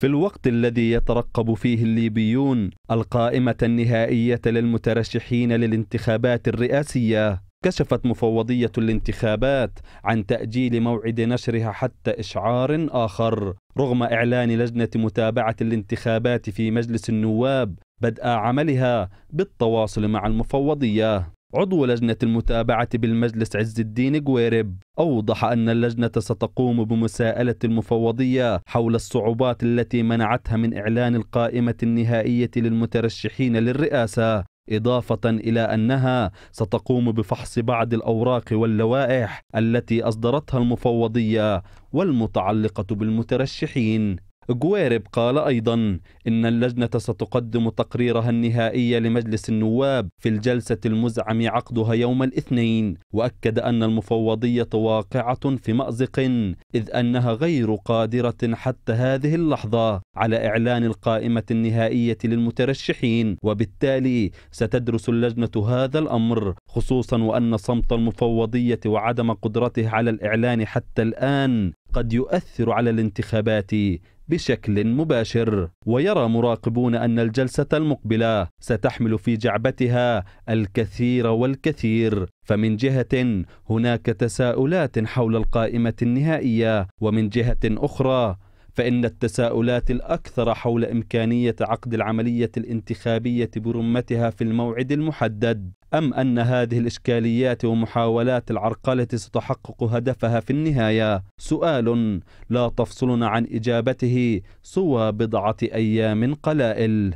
في الوقت الذي يترقب فيه الليبيون القائمة النهائية للمترشحين للانتخابات الرئاسية كشفت مفوضية الانتخابات عن تأجيل موعد نشرها حتى إشعار آخر رغم إعلان لجنة متابعة الانتخابات في مجلس النواب بدء عملها بالتواصل مع المفوضية عضو لجنة المتابعة بالمجلس عز الدين قويرب أوضح أن اللجنة ستقوم بمساءلة المفوضية حول الصعوبات التي منعتها من إعلان القائمة النهائية للمترشحين للرئاسة إضافة إلى أنها ستقوم بفحص بعض الأوراق واللوائح التي أصدرتها المفوضية والمتعلقة بالمترشحين جوارب قال أيضا إن اللجنة ستقدم تقريرها النهائي لمجلس النواب في الجلسة المزعم عقدها يوم الاثنين وأكد أن المفوضية واقعة في مأزق إذ أنها غير قادرة حتى هذه اللحظة على إعلان القائمة النهائية للمترشحين وبالتالي ستدرس اللجنة هذا الأمر خصوصا وأن صمت المفوضية وعدم قدرته على الإعلان حتى الآن قد يؤثر على الانتخابات بشكل مباشر ويرى مراقبون أن الجلسة المقبلة ستحمل في جعبتها الكثير والكثير فمن جهة هناك تساؤلات حول القائمة النهائية ومن جهة أخرى فإن التساؤلات الأكثر حول إمكانية عقد العملية الانتخابية برمتها في الموعد المحدد أم أن هذه الإشكاليات ومحاولات العرقلة ستحقق هدفها في النهاية سؤال لا تفصلنا عن إجابته سوى بضعة أيام قلائل